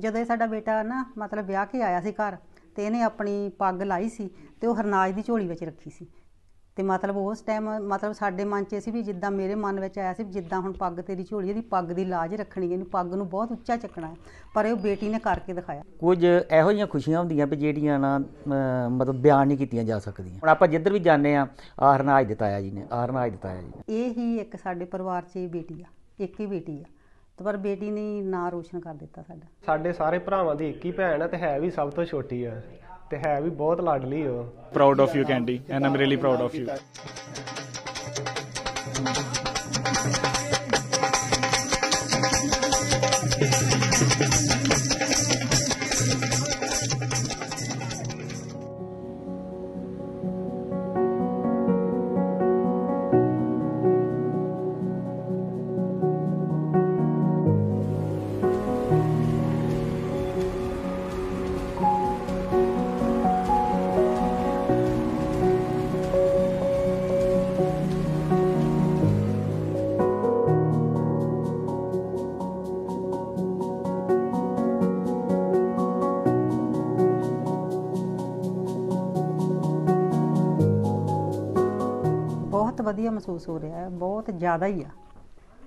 ਜਦੋਂ ਇਹ ਸਾਡਾ ਬੇਟਾ ਨਾ ਮਤਲਬ ਵਿਆਹ ਕੇ ਆਇਆ ਸੀ ਘਰ ਤੇ ਇਹਨੇ ਆਪਣੀ ਪੱਗ ਲਾਈ ਸੀ ਤੇ ਉਹ ਹਰਨਾਜ ਦੀ ਝੋਲੀ ਵਿੱਚ ਰੱਖੀ ਸੀ ਤੇ ਮਤਲਬ ਉਸ ਟਾਈਮ ਮਤਲਬ ਸਾਡੇ ਮਨ 'ਚ ਸੀ ਵੀ ਜਿੱਦਾਂ ਮੇਰੇ ਮਨ ਵਿੱਚ ਆਇਆ ਸੀ ਵੀ ਜਿੱਦਾਂ ਹੁਣ ਪੱਗ ਤੇਰੀ ਝੋਲੀ ਇਹਦੀ ਪੱਗ ਦੀ ਲਾਜ ਰੱਖਣੀ ਇਹਨੂੰ ਪੱਗ ਨੂੰ ਬਹੁਤ ਉੱਚਾ ਚੱਕਣਾ ਹੈ ਪਰ ਇਹ ਬੇਟੀ ਨੇ ਕਰਕੇ ਦਿਖਾਇਆ ਕੁਝ ਇਹੋ ਜਿਹੀਆਂ ਖੁਸ਼ੀਆਂ ਹੁੰਦੀਆਂ ਵੀ ਜਿਹੜੀਆਂ ਨਾ ਮਤਲਬ ਬਿਆਨ ਨਹੀਂ ਕੀਤੀਆਂ ਜਾ ਸਕਦੀਆਂ ਹੁਣ ਆਪਾਂ ਜਿੱਧਰ ਵੀ ਜਾਂਦੇ ਆ ਹਰਨਾਜ ਦਿਤਾਇਆ ਜੀ ਨੇ ਹਰਨਾਜ ਦਿਤਾਇਆ ਜੀ ਇਹ ਹੀ ਇੱਕ ਸਾਡੇ ਪਰਿਵਾਰ 'ਚ ਬੇਟੀ ਆ ਇੱਕ ਹੀ ਬੇਟੀ ਆ ਤੇ ਪਰ ਬੇਟੀ ਨੇ ਨਾਂ ਰੋਸ਼ਨ ਕਰ ਦਿੱਤਾ ਸਾਡਾ ਸਾਡੇ ਸਾਰੇ ਭਰਾਵਾਂ ਦੀ ਇੱਕ ਹੀ ਭੈਣ ਹੈ ਤੇ ਹੈ ਵੀ ਸਭ ਤੋਂ ਛੋਟੀ ਹੈ ਤੇ ਹੈ ਵੀ ਬਹੁਤ ਲਾਡਲੀ ਹੋ proud of you candy and am really proud of you ਵਧੀਆ ਮਹਿਸੂਸ ਹੋ ਰਿਹਾ ਹੈ ਬਹੁਤ ਜ਼ਿਆਦਾ ਹੀ ਆ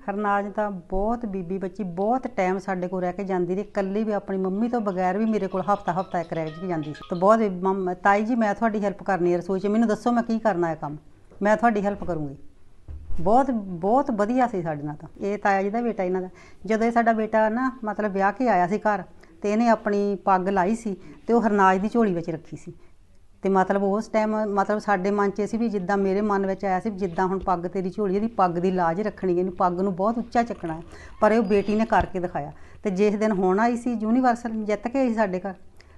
ਹਰਨਾਜ ਤਾਂ ਬਹੁਤ ਬੀਬੀ ਬੱਚੀ ਬਹੁਤ ਟਾਈਮ ਸਾਡੇ ਕੋਲ ਰਹਿ ਕੇ ਜਾਂਦੀ ਰਹੀ ਇਕੱਲੀ ਵੀ ਆਪਣੀ ਮੰਮੀ ਤੋਂ ਬਗੈਰ ਵੀ ਮੇਰੇ ਕੋਲ ਹਫਤਾ ਹਫਤਾ ਇੱਕ ਰਹਿ ਜੀ ਜਾਂਦੀ ਸੀ ਤਾਂ ਬਹੁਤ ਤਾਈ ਜੀ ਮੈਂ ਤੁਹਾਡੀ ਹੈਲਪ ਕਰਨੀ ਹੈ ਰਸੋਈ 'ਚ ਮੈਨੂੰ ਦੱਸੋ ਮੈਂ ਕੀ ਕਰਨਾ ਹੈ ਕੰਮ ਮੈਂ ਤੁਹਾਡੀ ਹੈਲਪ ਕਰੂੰਗੀ ਬਹੁਤ ਬਹੁਤ ਵਧੀਆ ਸੀ ਸਾਡੇ ਨਾਲ ਤਾਂ ਇਹ ਤਾਇਆ ਜੀ ਦਾ ਬੇਟਾ ਇਹਨਾਂ ਦਾ ਜਦੋਂ ਇਹ ਸਾਡਾ ਬੇਟਾ ਨਾ ਮਤਲਬ ਵਿਆਹ ਕੇ ਆਇਆ ਸੀ ਘਰ ਤੇ ਇਹਨੇ ਆਪਣੀ ਪੱਗ ਲਾਈ ਸੀ ਤੇ ਉਹ ਹਰਨਾਜ ਦੀ ਝੋਲੀ ਵਿੱਚ ਰੱਖੀ ਸੀ ਤੇ ਮਤਲਬ ਉਸ ਟਾਈਮ ਮਤਲਬ ਸਾਡੇ ਮਨ 'ਚ ਸੀ ਵੀ ਜਿੱਦਾਂ ਮੇਰੇ ਮਨ ਵਿੱਚ ਆਇਆ ਸੀ ਵੀ ਜਿੱਦਾਂ ਹੁਣ ਪੱਗ ਤੇਰੀ ਝੋਲੀ ਇਹਦੀ ਪੱਗ ਦੀ ਲਾਜ ਰੱਖਣੀ ਇਹਨੂੰ ਪੱਗ ਨੂੰ ਬਹੁਤ ਉੱਚਾ ਚੱਕਣਾ ਹੈ ਪਰ ਇਹ ਬੇਟੀ ਨੇ ਕਰਕੇ ਦਿਖਾਇਆ ਤੇ ਜਿਸ ਦਿਨ ਹੋਣ ਆਈ ਸੀ ਯੂਨੀਵਰਸਲ ਜਿੱਤ ਕੇ ਆਈ ਸਾਡੇ ਘਰ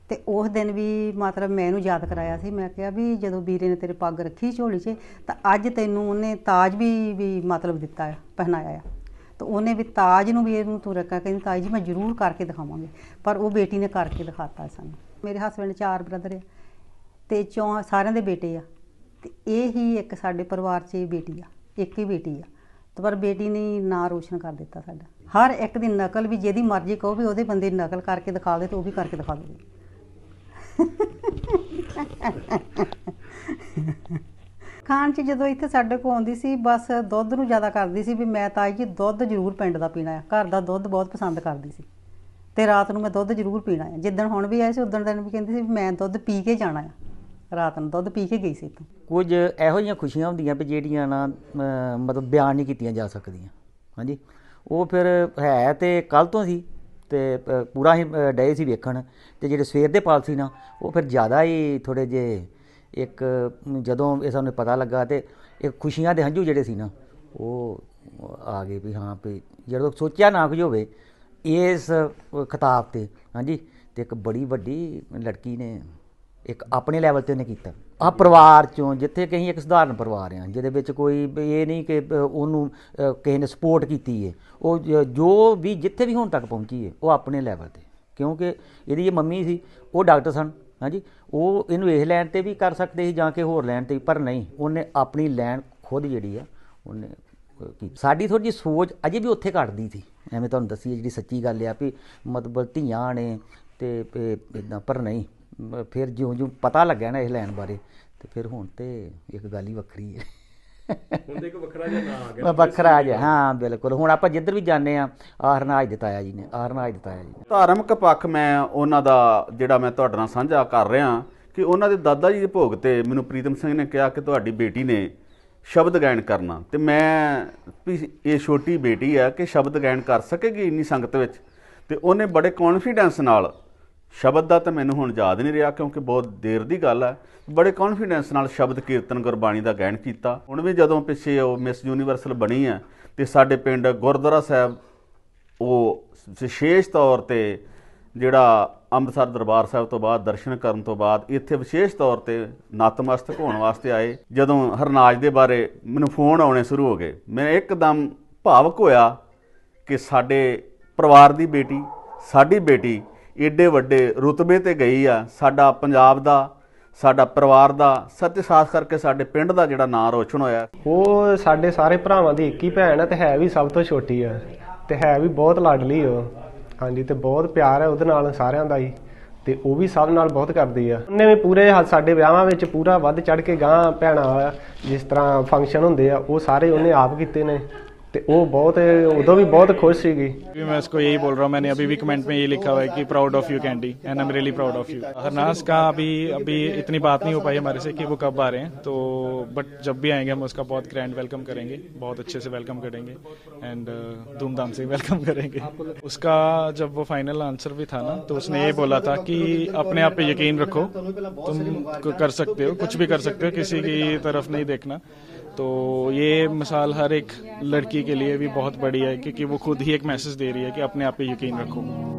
ਤੇ ਉਸ ਦਿਨ ਵੀ ਮਤਲਬ ਮੈਂ ਇਹਨੂੰ ਯਾਦ ਕਰਾਇਆ ਸੀ ਮੈਂ ਕਿਹਾ ਵੀ ਜਦੋਂ ਵੀਰੇ ਨੇ ਤੇਰੇ ਪੱਗ ਰੱਖੀ ਝੋਲੀ 'ਚ ਤਾਂ ਅੱਜ ਤੈਨੂੰ ਉਹਨੇ ਤਾਜ ਵੀ ਵੀ ਮਤਲਬ ਦਿੱਤਾ ਹੈ ਪਹਿਨਾਇਆ ਹੈ ਤਾਂ ਉਹਨੇ ਵੀ ਤਾਜ ਨੂੰ ਵੀ ਇਹਨੂੰ ਤੂੰ ਰੱਖਾ ਕਹਿੰਦੀ ਤਾਜ ਜੀ ਮੈਂ ਜ਼ਰੂਰ ਕਰਕੇ ਦਿਖਾਵਾਂਗੇ ਪਰ ਉਹ ਬੇਟੀ ਨੇ ਕਰਕੇ ਦਿਖਾਤਾ ਸਾਨੂੰ ਮੇਰੇ ਹਸਬੰਦ ਚਾਰ ਬ੍ਰਦਰ ਆ ਤੇ ਚੋਂ ਸਾਰਿਆਂ ਦੇ ਬੇਟੇ ਆ ਤੇ ਇਹ ਹੀ ਇੱਕ ਸਾਡੇ ਪਰਿਵਾਰ 'ਚ ਬੇਟੀ ਆ ਇੱਕ ਹੀ ਬੇਟੀ ਆ ਤੇ ਪਰ ਬੇਟੀ ਨੇ ਨਾਂ ਰੋਸ਼ਨ ਕਰ ਦਿੱਤਾ ਸਾਡਾ ਹਰ ਇੱਕ ਦੀ ਨਕਲ ਵੀ ਜਿਹਦੀ ਮਰਜ਼ੀ ਕਹੋ ਵੀ ਉਹਦੇ ਬੰਦੇ ਨਕਲ ਕਰਕੇ ਦਿਖਾ ਦੇ ਤੇ ਉਹ ਵੀ ਕਰਕੇ ਦਿਖਾ ਦੇ ਖਾਣ 'ਚ ਜਦੋਂ ਇੱਥੇ ਸਾਡੇ ਕੋਲ ਆਉਂਦੀ ਸੀ ਬਸ ਦੁੱਧ ਨੂੰ ਜ਼ਿਆਦਾ ਕਰਦੀ ਸੀ ਵੀ ਮੈਂ ਤਾਂ ਜੀ ਦੁੱਧ ਜ਼ਰੂਰ ਪਿੰਡ ਦਾ ਪੀਣਾ ਹੈ ਘਰ ਦਾ ਦੁੱਧ ਬਹੁਤ ਪਸੰਦ ਕਰਦੀ ਸੀ ਤੇ ਰਾਤ ਨੂੰ ਮੈਂ ਦੁੱਧ ਜ਼ਰੂਰ ਪੀਣਾ ਹੈ ਜਿੱਦਣ ਹੁਣ ਵੀ ਆਏ ਸੀ ਉਦੋਂ ਦਿਨ ਵੀ ਕਹਿੰਦੀ ਸੀ ਮੈਂ ਦੁੱਧ ਪੀ ਕੇ ਜਾਣਾ ਹੈ ਰਾਤ ਨੂੰ ਦੁੱਧ ਪੀ ਕੇ ਗਈ ਸੀ ਤੂੰ ਕੁਝ ਇਹੋ ਜਿਹੀਆਂ ਖੁਸ਼ੀਆਂ ਹੁੰਦੀਆਂ ਵੀ ਜਿਹੜੀਆਂ ਨਾ ਮਤਲਬ ਬਿਆਨ ਨਹੀਂ ਕੀਤੀਆਂ ਜਾ ਸਕਦੀਆਂ ਹਾਂਜੀ ਉਹ ਫਿਰ ਹੈ ਤੇ ਕੱਲ ਤੋਂ ਸੀ ਤੇ ਪੂਰਾ ਹੀ ਡੇ ਸੀ ਵੇਖਣ ਤੇ ਜਿਹੜੇ ਸਵੇਰ ਦੇ ਪਾਲ ਸੀ ਨਾ ਉਹ ਫਿਰ ਜ਼ਿਆਦਾ ਹੀ ਥੋੜੇ ਜੇ ਇੱਕ ਜਦੋਂ ਇਹ ਸਾਨੂੰ ਪਤਾ ਲੱਗਾ ਤੇ ਇੱਕ ਖੁਸ਼ੀਆਂ ਦੇ ਹੰਝੂ ਜਿਹੜੇ ਸੀ ਨਾ ਉਹ ਆ ਗਏ ਵੀ ਹਾਂ ਵੀ ਜਦੋਂ ਸੋਚਿਆ ਨਾ ਕੁਝ ਹੋਵੇ ਇਸ ਖਿਤਾਬ ਤੇ ਹਾਂਜੀ ਤੇ ਇੱਕ ਬੜੀ ਵੱਡੀ ਲੜਕੀ ਨੇ ਇੱਕ ਆਪਣੇ ਲੈਵਲ ਤੇ ਉਹਨੇ ਕੀਤਾ ਆ ਪਰਿਵਾਰ ਚੋਂ ਜਿੱਥੇ ਕਹੀਂ ਇੱਕ ਸਧਾਰਨ ਪਰਿਵਾਰ ਆ ਜਿਹਦੇ ਵਿੱਚ ਕੋਈ ਇਹ ਨਹੀਂ ਕਿ ਉਹਨੂੰ ਕਿਸੇ ਨੇ ਸਪੋਰਟ ਕੀਤੀ ਏ ਉਹ ਜੋ ਵੀ ਜਿੱਥੇ ਵੀ ਹੁਣ ਤੱਕ ਪਹੁੰਚੀ ਏ ਉਹ ਆਪਣੇ ਲੈਵਲ ਤੇ ਕਿਉਂਕਿ ਇਹਦੀ ਇਹ ਮੰਮੀ ਸੀ ਉਹ ਡਾਕਟਰ ਸਨ ਹਾਂਜੀ ਉਹ ਇਹਨੂੰ ਇਹ ਲੈਣ ਤੇ ਵੀ ਕਰ ਸਕਦੇ ਸੀ ਜਾਂ ਕਿ ਹੋਰ ਲੈਣ ਤੇ ਪਰ ਨਹੀਂ ਉਹਨੇ ਆਪਣੀ ਲੈਣ ਖੁਦ ਜਿਹੜੀ ਆ ਉਹਨੇ ਸਾਡੀ ਥੋੜੀ ਜੀ ਸੋਚ ਅਜੇ ਵੀ ਉੱਥੇ ਘਟਦੀ ਸੀ ਐਵੇਂ ਤੁਹਾਨੂੰ ਦੱਸੀ ਜਿਹੜੀ ਸੱਚੀ ਗੱਲ ਆ ਵੀ ਮਤਲਬ ਧੀਆਂ ਨੇ ਤੇ ਇਦਾਂ ਪਰ ਨਹੀਂ ਫਿਰ ਜਿਉਂ ਜਿਉਂ ਪਤਾ ਲੱਗਿਆ ਨਾ ਇਸ ਲਾਈਨ ਬਾਰੇ ਤੇ ਫਿਰ ਹੁਣ ਤੇ ਇੱਕ ਗੱਲ ਹੀ ਵੱਖਰੀ ਹੈ ਹੁਣ ਤੇ ਇੱਕ ਵੱਖਰਾ ਜਿਹਾ ਨਾ ਆ ਗਿਆ ਵੱਖਰਾ ਜਿਹਾ ਹਾਂ ਬਿਲਕੁਲ ਹੁਣ ਆਪਾਂ ਜਿੱਧਰ ਵੀ ਜਾਂਦੇ ਆ ਆਹਰਨਾਜ ਦਿਤਾਇਆ ਜੀ ਨੇ ਆਹਰਨਾਜ ਦਿਤਾਇਆ ਜੀ ਧਾਰਮਿਕ ਪੱਖ ਮੈਂ ਉਹਨਾਂ ਦਾ ਜਿਹੜਾ ਮੈਂ ਤੁਹਾਡੇ ਨਾਲ ਸਾਂਝਾ ਕਰ ਰਿਹਾ ਕਿ ਉਹਨਾਂ ਦੇ ਦਾਦਾ ਜੀ ਦੇ ਭੋਗ ਤੇ ਮੈਨੂੰ ਪ੍ਰੀਤਮ ਸਿੰਘ ਨੇ ਕਿਹਾ ਕਿ ਤੁਹਾਡੀ ਬੇਟੀ ਨੇ ਸ਼ਬਦ ਗਾਇਨ ਕਰਨਾ ਤੇ ਮੈਂ ਇਹ ਛੋਟੀ ਬੇਟੀ ਆ ਕਿ ਸ਼ਬਦ ਗਾਇਨ ਕਰ ਸਕੇਗੀ ਇੰਨੀ ਸੰਗਤ ਵਿੱਚ ਤੇ ਉਹਨੇ ਬੜੇ ਕੌਨਫੀਡੈਂਸ ਨਾਲ ਸ਼ਬਦ ਦਾ ਤਾਂ ਮੈਨੂੰ ਹੁਣ ਯਾਦ ਨਹੀਂ ਰਿਹਾ ਕਿਉਂਕਿ ਬਹੁਤ ਦੇਰ ਦੀ ਗੱਲ ਹੈ ਬੜੇ ਕੌਨਫੀਡੈਂਸ ਨਾਲ ਸ਼ਬਦ ਕੀਰਤਨ ਗੁਰਬਾਣੀ ਦਾ ਗਾਇਨ ਕੀਤਾ ਹੁਣ ਵੀ ਜਦੋਂ ਪਿੱਛੇ ਉਹ ਮਿਸ ਯੂਨੀਵਰਸਲ ਬਣੀ ਹੈ ਤੇ ਸਾਡੇ ਪਿੰਡ ਗੁਰਦੁਆਰਾ ਸਾਹਿਬ ਉਹ ਵਿਸ਼ੇਸ਼ ਤੌਰ ਤੇ ਜਿਹੜਾ ਅੰਮ੍ਰਿਤਸਰ ਦਰਬਾਰ ਸਾਹਿਬ ਤੋਂ ਬਾਅਦ ਦਰਸ਼ਨ ਕਰਨ ਤੋਂ ਬਾਅਦ ਇੱਥੇ ਵਿਸ਼ੇਸ਼ ਤੌਰ ਤੇ ਨਤਮਸਤਕ ਹੋਣ ਵਾਸਤੇ ਆਏ ਜਦੋਂ ਹਰਨਾਜ ਦੇ ਬਾਰੇ ਮੈਨੂੰ ਫੋਨ ਆਉਣੇ ਸ਼ੁਰੂ ਹੋ ਗਏ ਮੈਂ ਇੱਕਦਮ ਭਾਵਕ ਹੋਇਆ ਕਿ ਸਾਡੇ ਪਰਿਵਾਰ ਦੀ ਬੇਟੀ ਸਾਡੀ ਬੇਟੀ ਏਡੇ ਵੱਡੇ ਰੁਤਬੇ ਤੇ ਗਈ ਆ ਸਾਡਾ ਪੰਜਾਬ ਦਾ ਸਾਡਾ ਪਰਿਵਾਰ ਦਾ ਸੱਚ ਸਾਥ ਕਰਕੇ ਸਾਡੇ ਪਿੰਡ ਦਾ ਜਿਹੜਾ ਨਾਂ ਰੋਸ਼ਨ ਹੋਇਆ ਉਹ ਸਾਡੇ ਸਾਰੇ ਭਰਾਵਾਂ ਦੀ ਇੱਕ ਹੀ ਭੈਣ ਹੈ ਤੇ ਹੈ ਵੀ ਸਭ ਤੋਂ ਛੋਟੀ ਹੈ ਤੇ ਹੈ ਵੀ ਬਹੁਤ ਲਾਡਲੀ ਉਹ ਹਾਂਜੀ ਤੇ ਬਹੁਤ ਪਿਆਰ ਹੈ ਉਹਦੇ ਨਾਲ ਸਾਰਿਆਂ ਦਾ ਹੀ ਤੇ ਉਹ ਵੀ ਸਭ ਨਾਲ ਬਹੁਤ ਕਰਦੀ ਆ ਉਹਨੇ ਵੀ ਪੂਰੇ ਸਾਡੇ ਵਿਆਹਾਂ ਵਿੱਚ ਪੂਰਾ ਵੱਧ ਚੜ ਕੇ ਗਾਂ ਭੈਣਾ ਜਿਸ ਤਰ੍ਹਾਂ ਫੰਕਸ਼ਨ ਹੁੰਦੇ ਆ ਉਹ ਸਾਰੇ ਉਹਨੇ ਆਪ ਕੀਤੇ ਨੇ तो वो बहुत उदो भी बहुत खुश सी मैं इसको यही बोल रहा हूँ मैंने अभी भी कमेंट में ये लिखा हुआ है कि proud of you candy and I am really proud of you Harnaaz का अभी अभी इतनी बात नहीं हो पाई हमारे से कि वो कब आ रहे हैं तो बट जब भी आएंगे हम उसका बहुत ग्रैंड वेलकम करेंगे बहुत अच्छे से वेलकम करेंगे एंड uh, धूमधाम से वेलकम करेंगे उसका जब वो फाइनल आंसर भी था ना तो उसने ये बोला था कि अपने आप पे यकीन रखो तुम कर सकते हो कुछ भी कर सकते हो किसी की तरफ नहीं देखना तो ये मिसाल हर एक लड़की के लिए भी बहुत बड़ी है क्योंकि वो खुद ही एक मैसेज दे रही है कि अपने आप पे यकीन रखो